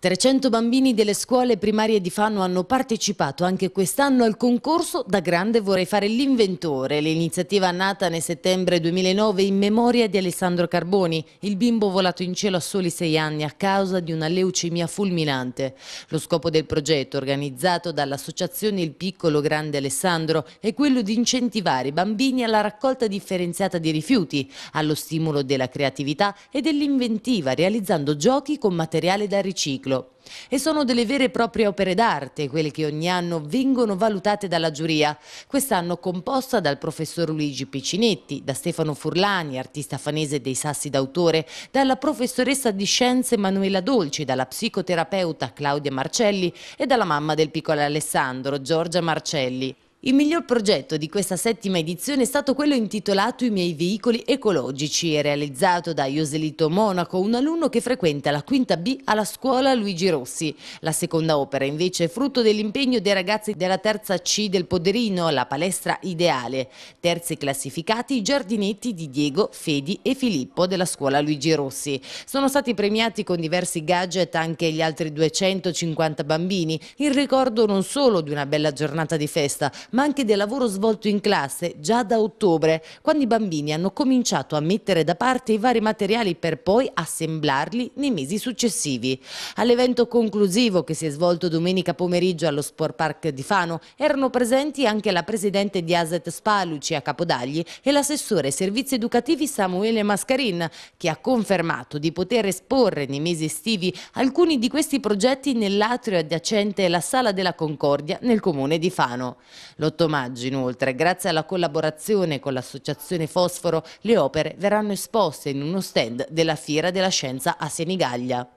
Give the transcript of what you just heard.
300 bambini delle scuole primarie di Fano hanno partecipato anche quest'anno al concorso Da grande vorrei fare l'inventore, l'iniziativa nata nel settembre 2009 in memoria di Alessandro Carboni, il bimbo volato in cielo a soli 6 anni a causa di una leucemia fulminante. Lo scopo del progetto, organizzato dall'associazione Il Piccolo Grande Alessandro, è quello di incentivare i bambini alla raccolta differenziata di rifiuti, allo stimolo della creatività e dell'inventiva, realizzando giochi con materiale da riciclo ciclo. E sono delle vere e proprie opere d'arte, quelle che ogni anno vengono valutate dalla giuria, quest'anno composta dal professor Luigi Piccinetti, da Stefano Furlani, artista fanese dei Sassi d'autore, dalla professoressa di scienze Manuela Dolci, dalla psicoterapeuta Claudia Marcelli e dalla mamma del piccolo Alessandro, Giorgia Marcelli. Il miglior progetto di questa settima edizione è stato quello intitolato I miei veicoli ecologici, realizzato da Ioselito Monaco, un alunno che frequenta la quinta B alla scuola Luigi Rossi. La seconda opera invece è frutto dell'impegno dei ragazzi della terza C del Poderino, la palestra ideale. Terzi classificati i giardinetti di Diego, Fedi e Filippo della scuola Luigi Rossi. Sono stati premiati con diversi gadget anche gli altri 250 bambini, in ricordo non solo di una bella giornata di festa, ma ma anche del lavoro svolto in classe già da ottobre, quando i bambini hanno cominciato a mettere da parte i vari materiali per poi assemblarli nei mesi successivi. All'evento conclusivo che si è svolto domenica pomeriggio allo Sport Park di Fano erano presenti anche la presidente di Aset Spa Lucia Capodagli e l'assessore servizi educativi Samuele Mascarin che ha confermato di poter esporre nei mesi estivi alcuni di questi progetti nell'atrio adiacente la Sala della Concordia nel comune di Fano. L'8 maggio inoltre, grazie alla collaborazione con l'associazione Fosforo, le opere verranno esposte in uno stand della Fiera della Scienza a Senigallia.